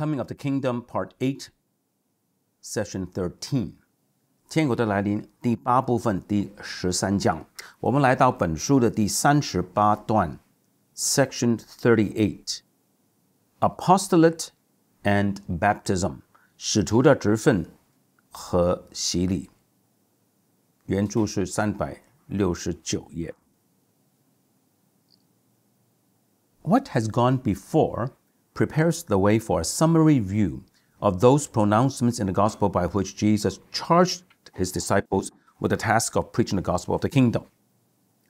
Coming of the Kingdom, Part 8, Session 13，天国的来临第八部分第十三讲，我们来到本书的第三十八段，Section Thirty Eight，Apostolate and Baptism，使徒的职分和洗礼。原著是三百六十九页。What has gone before prepares the way for a summary view of those pronouncements in the gospel by which Jesus charged his disciples with the task of preaching the gospel of the kingdom。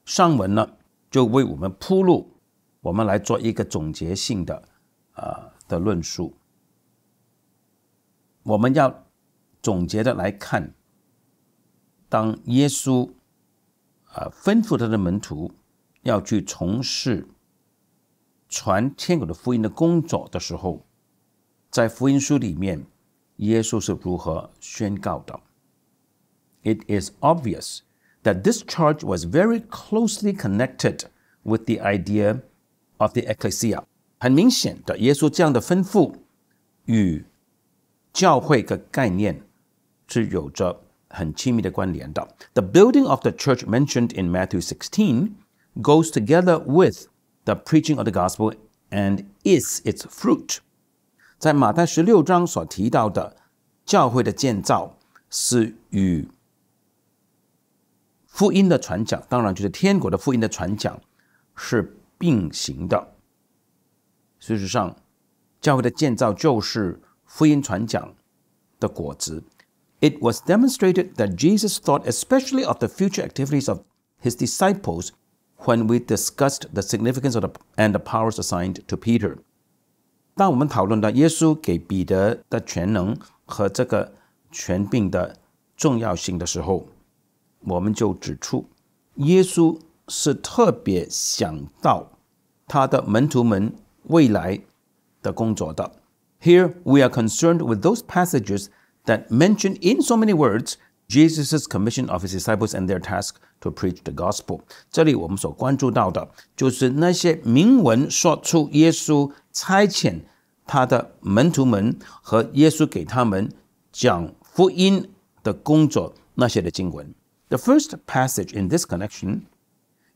上文呢就为我们铺路，我们来做一个总结性的呃的论述。我们要总结的来看，当耶稣呃吩咐他的门徒要去从事传天国的福音的工作的时候，在福音书里面，耶稣是如何宣告的？It is obvious that this charge was very closely connected with the idea of the ecclesia。很明显的，耶稣这样的吩咐与教会的概念是有着很亲密的关联的。The building of the church mentioned in Matthew 16 goes together with the preaching of the gospel and is its fruit. fruit。在马太十六章所提到的教会的建造是与福音的传讲，当然就是天国的福音的传讲是并行的。事实上，教会的建造就是福音传讲的果子。It was demonstrated that Jesus thought especially of the future activities of his disciples when we discussed the significance of the, and the powers assigned to Peter。当我们讨论到耶稣给彼得的全能和这个权柄的重要性的时候，我们就指出，耶稣是特别想到他的门徒们未来的工作的。Here we are concerned with those passages that mention in so many words Jesus' commission of his disciples and their task to preach the gospel。这里我们所关注到的，就是那些明文说出耶稣差遣他的门徒们和耶稣给他们讲福音的工作那些的经文。The first passage in this connection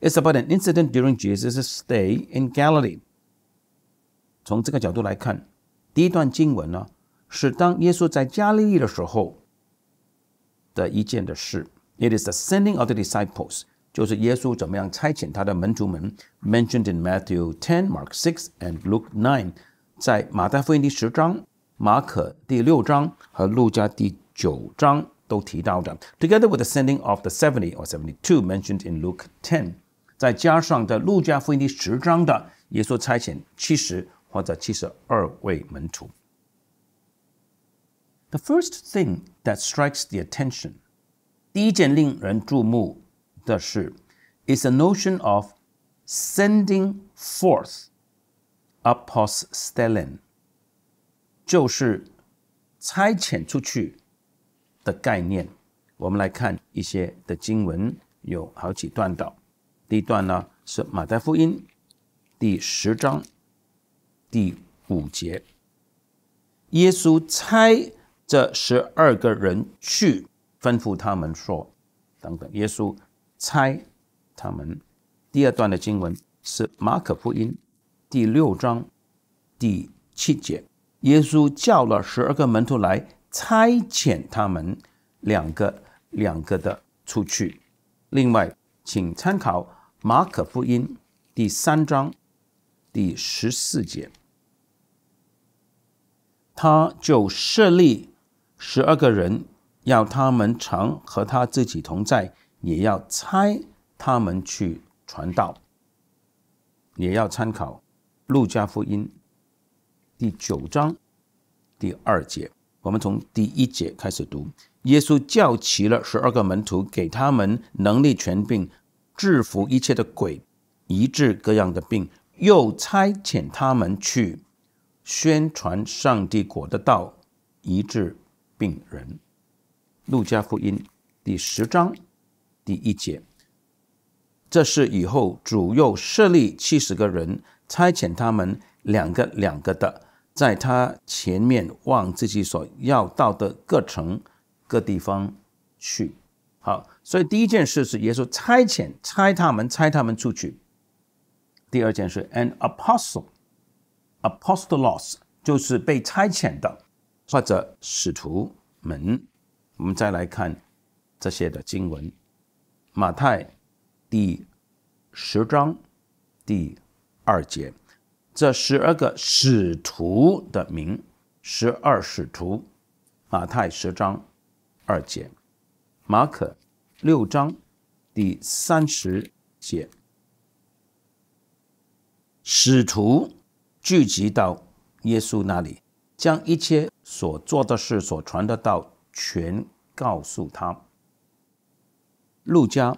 is about an incident during Jesus' stay in Galilee。从这个角度来看，第一段经文呢，是当耶稣在加利利的时候。的一件的事。It is the sending of the disciples，就是耶稣怎么样差遣他的门徒们，mentioned in Matthew 10, Mark 6 and Luke 9，在马太福音第十章、马可第六章和路加第九章都提到的。Together with the sending of the seventy or seventy-two mentioned in Luke 10，再加上在路加福音第十章的耶稣差遣七十或者七十二位门徒。the first thing that strikes the attention, 第一件令人注目的是，is the notion of sending forth apostelen，就是差遣出去的概念。我们来看一些的经文，有好几段的。第一段呢是马太福音第十章第五节，耶稣差。这十二个人去吩咐他们说：“等等，耶稣猜他们。”第二段的经文是马可福音第六章第七节。耶稣叫了十二个门徒来差遣他们两个两个的出去。另外，请参考马可福音第三章第十四节，他就设立。十二个人要他们常和他自己同在，也要差他们去传道，也要参考《路加福音》第九章第二节。我们从第一节开始读：耶稣叫齐了十二个门徒，给他们能力、权柄，制服一切的鬼，医治各样的病，又差遣他们去宣传上帝国的道，医治。病人，路加福音第十章第一节，这是以后主要设立七十个人，差遣他们两个两个的，在他前面往自己所要到的各城各地方去。好，所以第一件事是耶稣差遣差他们，差他们出去。第二件事 a n apostle apostolos 就是被差遣的。或者使徒们，我们再来看这些的经文：马太第十章第二节，这十二个使徒的名，十二使徒，马太十章二节；马可六章第三十节，使徒聚集到耶稣那里，将一切。所做的事，所传的道，全告诉他。路加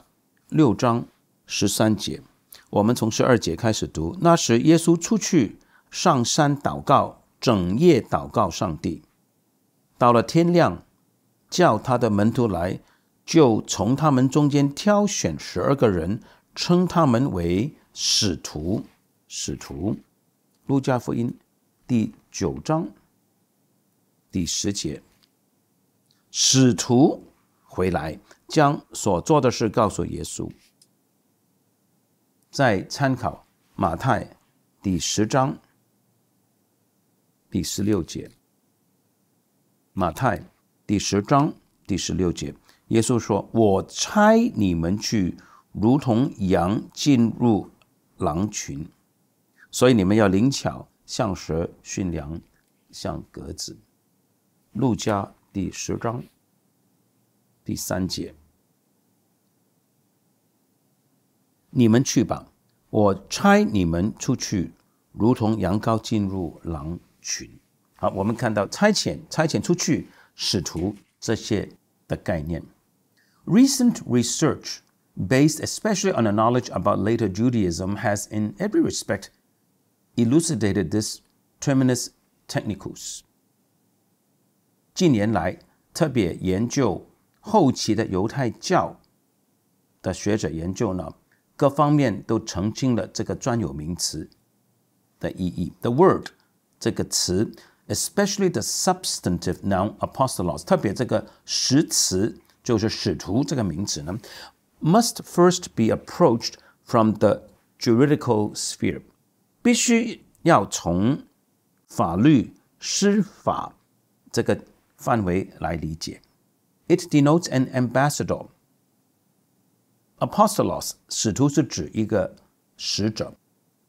六章十三节，我们从十二节开始读。那时，耶稣出去上山祷告，整夜祷告上帝。到了天亮，叫他的门徒来，就从他们中间挑选十二个人，称他们为使徒。使徒，路加福音第九章。第十节，使徒回来，将所做的事告诉耶稣。再参考马太第十章第十六节。马太第十章第十六节，耶稣说：“我差你们去，如同羊进入狼群，所以你们要灵巧，像蛇，驯良，像鸽子。”路加第十章第三节，你们去吧，我差你们出去，如同羊羔进入狼群。好，我们看到差遣、差遣出去、使徒这些的概念。Recent research, based especially on a knowledge about later Judaism, has in every respect elucidated this terminus technicus. 近年来，特别研究后期的犹太教的学者研究呢，各方面都澄清了这个专有名词的意义。The word 这个词，especially the substantive noun apostles，特别这个实词就是使徒这个名词呢，must first be approached from the juridical sphere，必须要从法律司法这个。范围来理解。It denotes an ambassador. Apostolos 使徒是指一个使者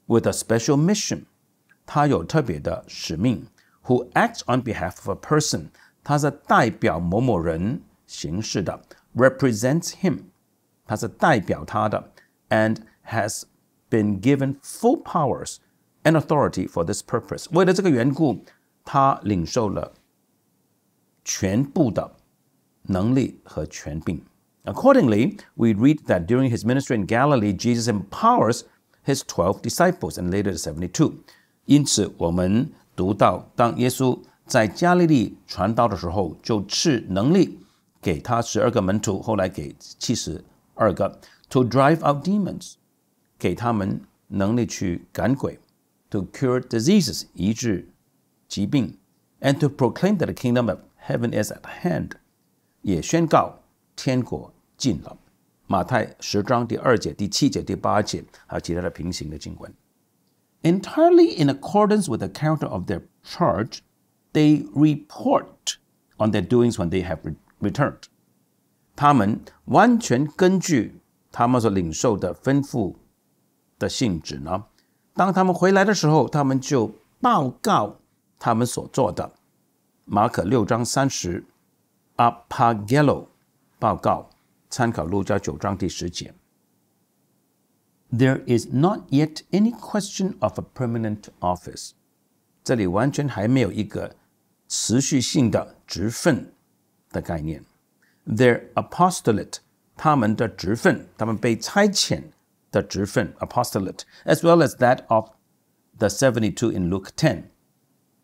，with a special mission，他有特别的使命，who acts on behalf of a person，他是代表某某人行事的，represents him，他是代表他的，and has been given full powers and authority for this purpose。为了这个缘故，他领受了 Accordingly, we read that during his ministry in Galilee, Jesus empowers his 12 disciples and later the 72. 因此，我们读到，当耶稣在加利利传道的时候，就赐能力给他十二个门徒，后来给七十二个，to drive out demons，给他们能力去赶鬼，to cure diseases，医治疾病，and to proclaim that the kingdom of heaven is at hand，也宣告天国近了。马太十章第二节、第七节、第八节，还有其他的平行的经文。Entirely in accordance with the character of their charge, they report on their doings when they have returned. 他们完全根据他们所领受的吩咐的性质呢，当他们回来的时候，他们就报告他们所做的。马可六章三十 Apagelo 报告，参考路加九章第十节。There is not yet any question of a permanent office。这里完全还没有一个持续性的职分的概念。Their apostolate，他们的职分，他们被差遣的职分 （apostolate），as well as that of the seventy-two in Luke ten，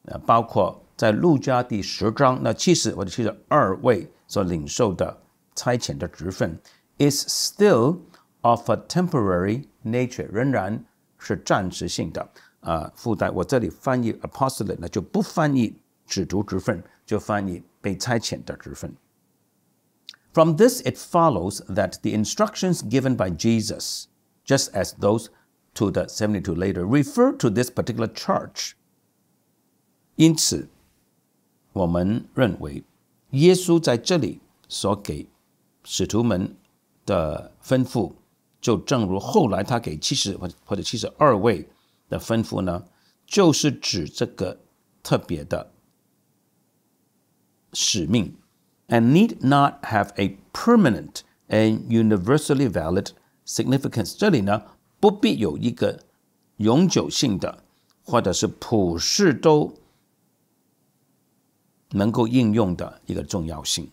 呃，包括在路加第十章那七十或者七十二位所领受的差遣的职分，is still of a temporary nature，仍然是暂时性的。啊，附带我这里翻译 apostolate 呢，就不翻译使徒职分，就翻译被差遣的职分。From this, it follows that the instructions given by Jesus, just as those to the 72 later, refer to this particular church. 因此，我们认为，耶稣在这里所给使徒们的吩咐，就正如后来他给七十或或者七十二位的吩咐呢，就是指这个特别的使命。And need not have a permanent and universally valid significance。这里呢，不必有一个永久性的，或者是普世都。能够应用的一个重要性。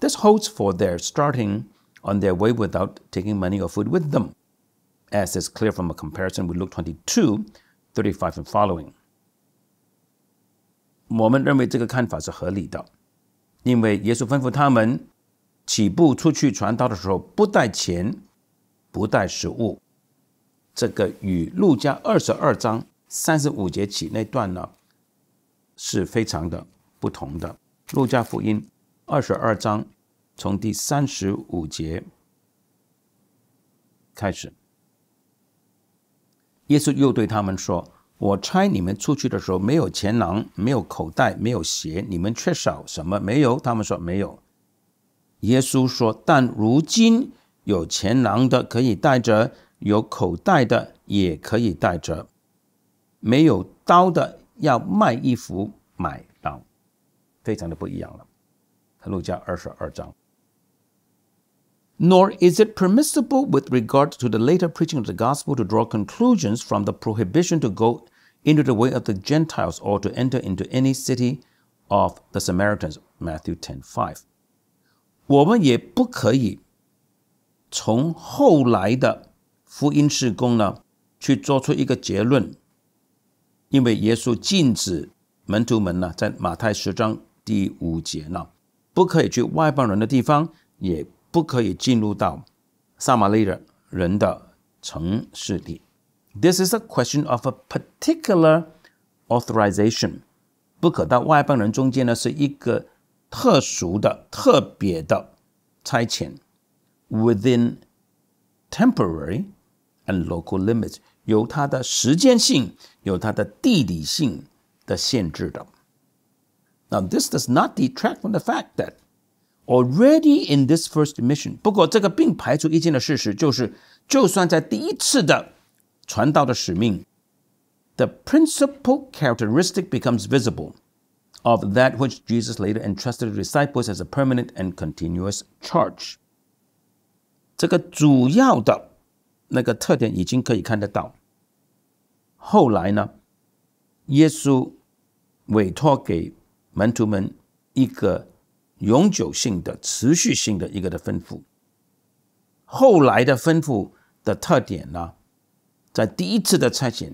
This holds for their starting on their way without taking money or food with them, as is clear from a comparison with Luke twenty two, thirty five and following。我们认为这个看法是合理的，因为耶稣吩咐他们起步出去传道的时候不带钱，不带食物。这个与路加二十二章三十五节起那段呢？是非常的不同的。路加福音二十二章从第三十五节开始，耶稣又对他们说：“我差你们出去的时候，没有钱囊，没有口袋，没有鞋，你们缺少什么没有？他们说没有。耶稣说：但如今有钱囊的可以带着，有口袋的也可以带着，没有刀的。” Nor is it permissible with regard to the later preaching of the gospel to draw conclusions from the prohibition to go into the way of the Gentiles or to enter into any city of the Samaritans. Matthew 10 5. 我们也不可以从后来的福音事工呢去做出一个结论，因为耶稣禁止门徒们呢，在马太十章第五节呢，不可以去外邦人的地方，也不可以进入到撒玛利亚人的城市里。This is a question of a particular authorization。不可到外邦人中间呢，是一个特殊的、特别的差遣。Within temporary and local limits。有它的时间性，有它的地理性的限制的。Now this does not detract from the fact that already in this first mission，不过这个并排除一切的事实就是，就算在第一次的传道的使命，the principal characteristic becomes visible。of that which Jesus later entrusted to disciples as a permanent and continuous charge. 这个主要的那个特点已经可以看得到。后来呢，耶稣委托给门徒们一个永久性的、持续性的一个的吩咐。后来的吩咐的特点呢，在第一次的差遣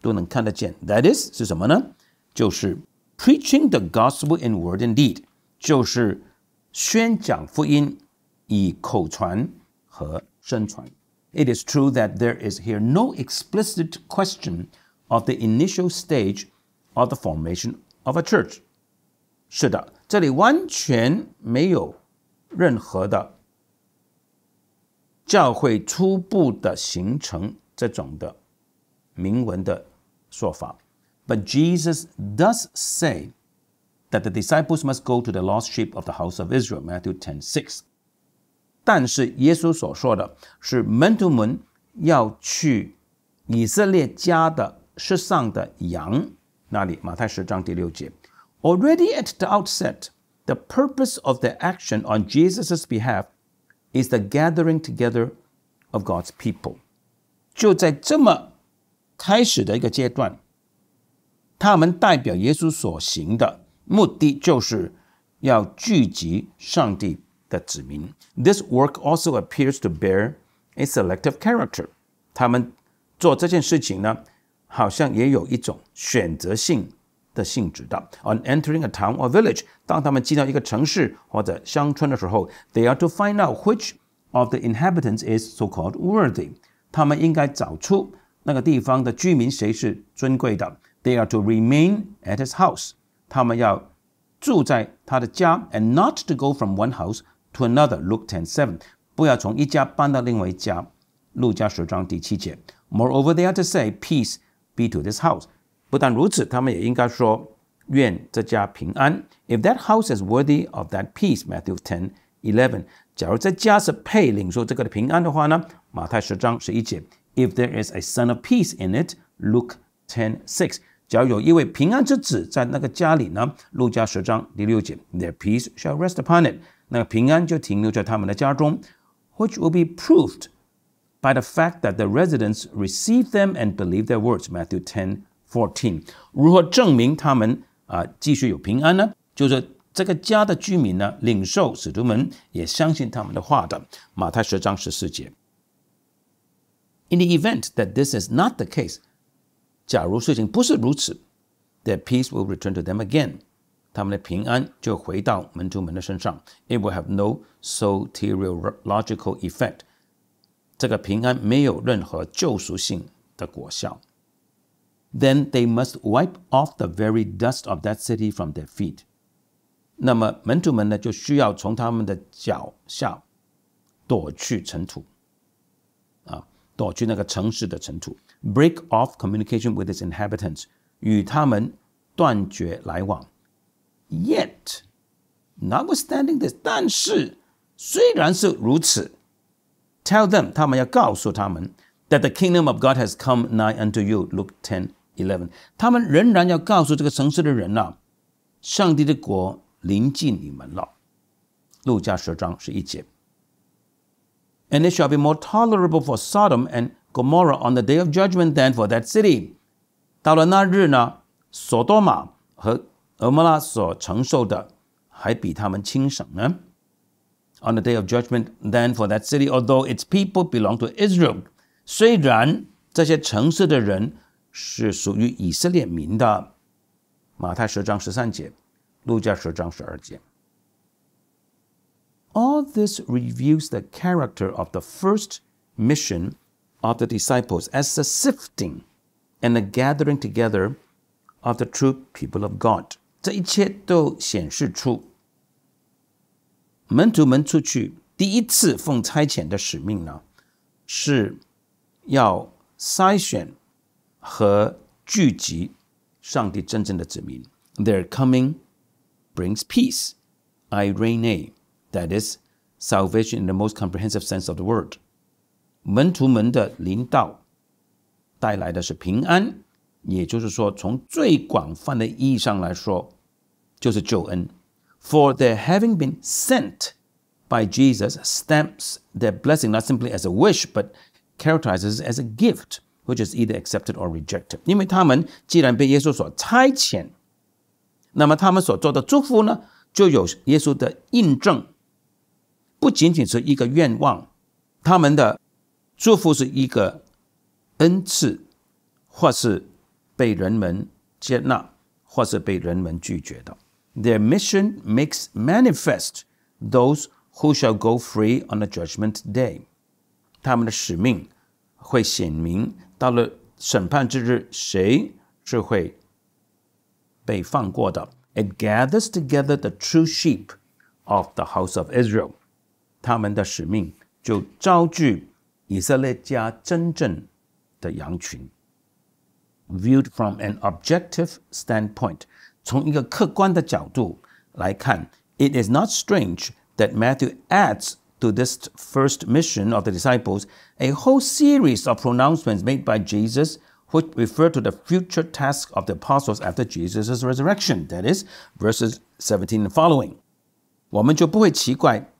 都能看得见。That is 是什么呢？就是 preaching the gospel in word and deed，就是宣讲福音以口传和身传。It is true that there is here no explicit question of the initial stage of the formation of a church. But Jesus does say that the disciples must go to the lost sheep of the house of Israel, Matthew ten six. 但是耶稣所说的是，门徒们要去以色列家的世上的羊那里。马太十章第六节，Already at the outset, the purpose of the action on Jesus's behalf is the gathering together of God's people。就在这么开始的一个阶段，他们代表耶稣所行的目的，就是要聚集上帝。的子民。This work also appears to bear a selective character。他们做这件事情呢，好像也有一种选择性的性质的。On entering a town or village，当他们进到一个城市或者乡村的时候，they are to find out which of the inhabitants is so-called worthy。他们应该找出那个地方的居民谁是尊贵的。They are to remain at his house。他们要住在他的家，and not to go from one house to another Luke 10:7，不要从一家搬到另外一家，路加十章第七节。Moreover, they are to say, peace be to this house. 不但如此，他们也应该说，愿这家平安。If that house is worthy of that peace, Matthew 10:11。假如这家是配领受这个的平安的话呢，马太十章十一节。If there is a son of peace in it, Luke 10:6。假如有一位平安之子在那个家里呢，路加十章第六节。Their peace shall rest upon it。那平安就停留在他们的家中，which will be proved by the fact that the residents receive them and believe their words. Matthew ten fourteen. 如何证明他们啊继续有平安呢？就是这个家的居民呢，领受使徒们也相信他们的话的。马太十章十四节。In the event that this is not the case，假如事情不是如此，their peace will return to them again. 他们的平安就回到门徒们的身上。It will have no soteriological effect。这个平安没有任何救赎性的果效。Then they must wipe off the very dust of that city from their feet。那么门徒们呢，就需要从他们的脚下躲去尘土，啊，躲去那个城市的尘土。Break off communication with its inhabitants，与他们断绝来往。Yet, notwithstanding this，但是虽然是如此，tell them 他们要告诉他们 that the kingdom of God has come nigh unto you. Luke ten eleven，他们仍然要告诉这个城市的人呐、啊，上帝的国临近你们了。路加十章十一节。And it shall be more tolerable for Sodom and Gomorrah on the day of judgment than for that city. 到了那日呢，索多玛和而摩拉所承受的还比他们轻省呢。On the day of judgment, then for that city, although its people belong to Israel，虽然这些城市的人是属于以色列民的。马太十章十三节，路加十章十二节。All this reveals the character of the first mission of the disciples as the sifting and the gathering together of the true people of God. 这一切都显示出门徒们出去第一次奉差遣的使命呢，是要筛选和聚集上帝真正的子民。Their coming brings peace, irene, that is salvation in the most comprehensive sense of the word. 门徒们的临到带来的是平安。也就是说，从最广泛的意义上来说，就是救恩。For their having been sent by Jesus stamps their blessing not simply as a wish, but characterizes as a gift, which is either accepted or rejected. 因为他们既然被耶稣所差遣，那么他们所做的祝福呢，就有耶稣的印证，不仅仅是一个愿望，他们的祝福是一个恩赐，或是。被人们接纳或是被人们拒绝的。Their mission makes manifest those who shall go free on the judgment day。他们的使命会显明，到了审判之日，谁是会被放过的。It gathers together the true sheep of the house of Israel。他们的使命就招聚以色列家真正的羊群。viewed from an objective standpoint, it is not strange that Matthew adds to this first mission of the disciples a whole series of pronouncements made by Jesus which refer to the future task of the apostles after Jesus' resurrection, that is, verses 17 and following. 我们就不会奇怪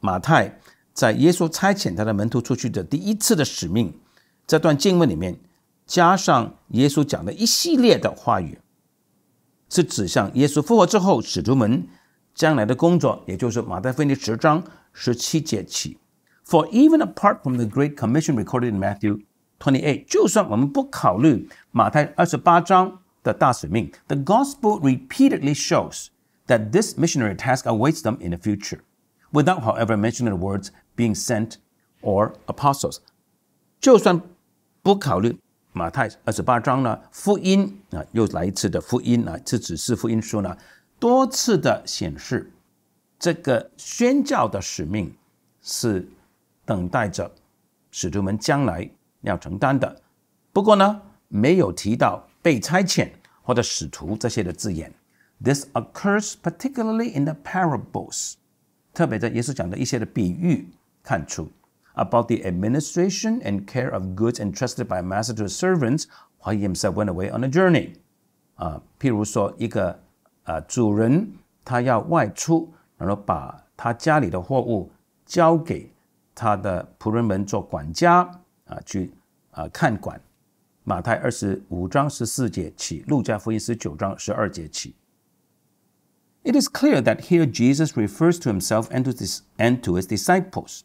马太在耶稣差遣他的门徒出去的第一次的使命这段经文里面加上耶稣讲的一系列的话语，是指向耶稣复活之后使徒们将来的工作，也就是马太福音十章十七节起。For even apart from the Great Commission recorded in Matthew twenty-eight，就算我们不考虑马太二十八章的大使命，the Gospel repeatedly shows that this missionary task awaits them in the future, without, however, mentioning the words being sent or apostles。就算不考虑马太二十八章呢，福音啊，又来一次的福音啊，这只是福音书呢，多次的显示，这个宣教的使命是等待着使徒们将来要承担的。不过呢，没有提到被差遣或者使徒这些的字眼。This occurs particularly in the parables，特别在耶稣讲的一些的比喻看出。about the administration and care of goods entrusted by master to his servants while he himself went away on a journey. journey。啊，譬如说一个啊主人他要外出，然后把他家里的货物交给他的仆人们做管家啊，去啊看管。马太二十五章十四节起，路加福音十九章十二节起。It uh, is clear that here Jesus refers to himself and to his, and to his disciples.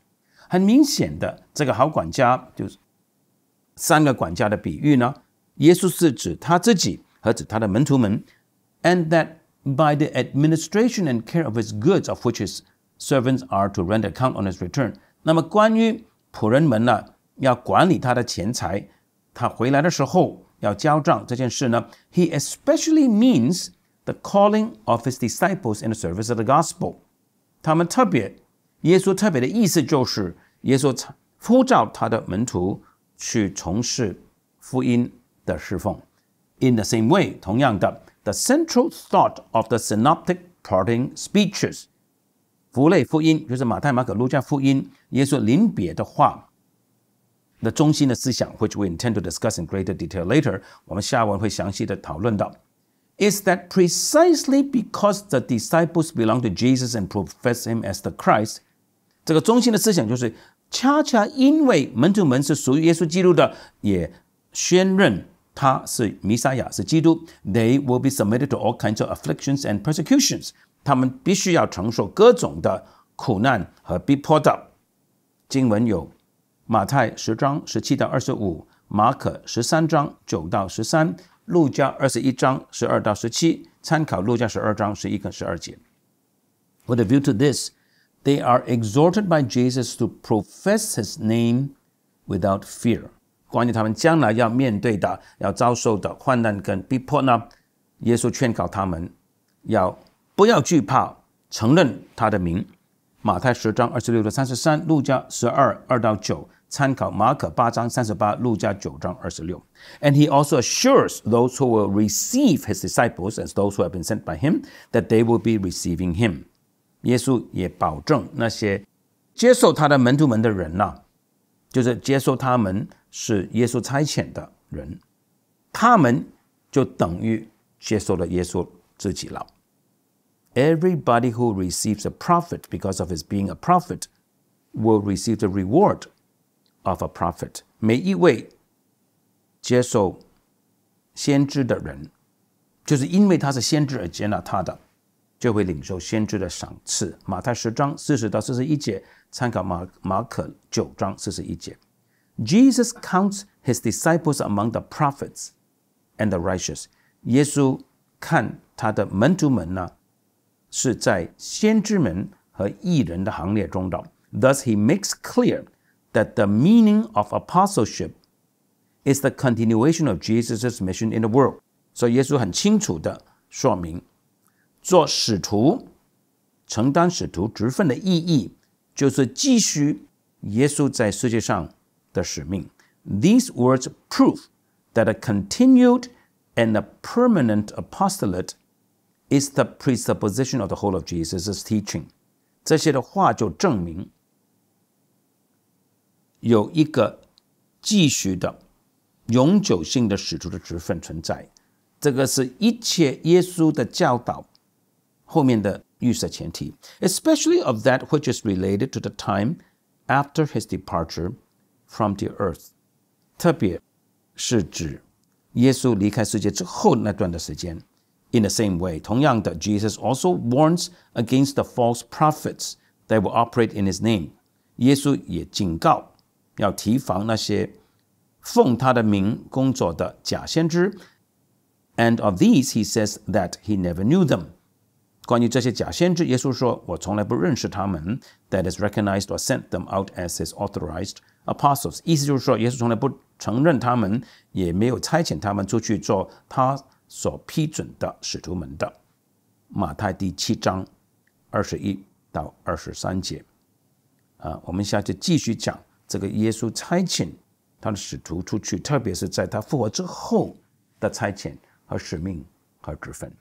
很明显的，这个好管家就是三个管家的比喻呢，耶稣是指他自己和指他的门徒们，and that by the administration and care of his goods of which his servants are to render account on his return。那么关于仆人们呢，要管理他的钱财，他回来的时候要交账这件事呢，he especially means the calling of his disciples in the service of the gospel。他们特别耶稣特别的意思就是，耶稣呼召他的门徒去从事福音的侍奉。In the same way，同样的，the central thought of the synoptic parting speeches，福类福音就是马太、马可、路加福音，耶稣临别的话。的中心的思想，which we intend to discuss in greater detail later，我们下文会详细的讨论到。Is that precisely because the disciples belong to Jesus and profess him as the Christ, 这个中心的思想就是，恰恰因为门徒们是属于耶稣基督的，也宣认他是弥赛亚，是基督，they will be submitted to all kinds of afflictions and persecutions。他们必须要承受各种的苦难和逼迫的。经文有马太十章十七到二十五，马可十三章九到十三，路加二十一章十二到十七，参考路加十二章十一跟十二节。With a view to this they are exhorted by Jesus to profess his name without fear. 关于他们将来要面对的、要遭受的患难跟逼迫呢，耶稣劝告他们要不要惧怕承认他的名。马太十章二十六到三十三，路加十二二到九，参考马可八章三十八，路加九章二十六。And he also assures those who will receive his disciples as those who have been sent by him that they will be receiving him. 耶稣也保证那些接受他的门徒们的人呐、啊，就是接受他们是耶稣差遣的人，他们就等于接受了耶稣自己了。Everybody who receives a prophet because of his being a prophet will receive the reward of a prophet. prophet。每一位接受先知的人，就是因为他是先知而接纳他的。就会领受先知的赏赐。马太十章四十到四十一节，参考马马可九章四十一节。Jesus counts his disciples among the prophets and the righteous。耶稣看他的门徒们呢，是在先知们和义人的行列中的。Thus he makes clear that the meaning of apostleship is the continuation of Jesus' mission in the world。所以耶稣很清楚的说明做使徒，承担使徒职分的意义，就是继续耶稣在世界上的使命。These words prove that a continued and a permanent apostolate is the presupposition of the whole of Jesus's teaching。这些的话就证明有一个继续的、永久性的使徒的职分存在。这个是一切耶稣的教导。后面的预设前提，especially of that which is related to the time after his departure from the earth，特别是指耶稣离开世界之后那段的时间。In the same way，同样的，Jesus also warns against the false prophets that will operate in his name。耶稣也警告，要提防那些奉他的名工作的假先知。And of these, he says that he never knew them。关于这些假先知，耶稣说：“我从来不认识他们。That is recognized or sent them out as his authorized apostles。”意思就是说，耶稣从来不承认他们，也没有差遣他们出去做他所批准的使徒们的。马太第七章二十一到二十三节。啊，我们下次继续讲这个耶稣差遣他的使徒出去，特别是在他复活之后的差遣和使命和职分。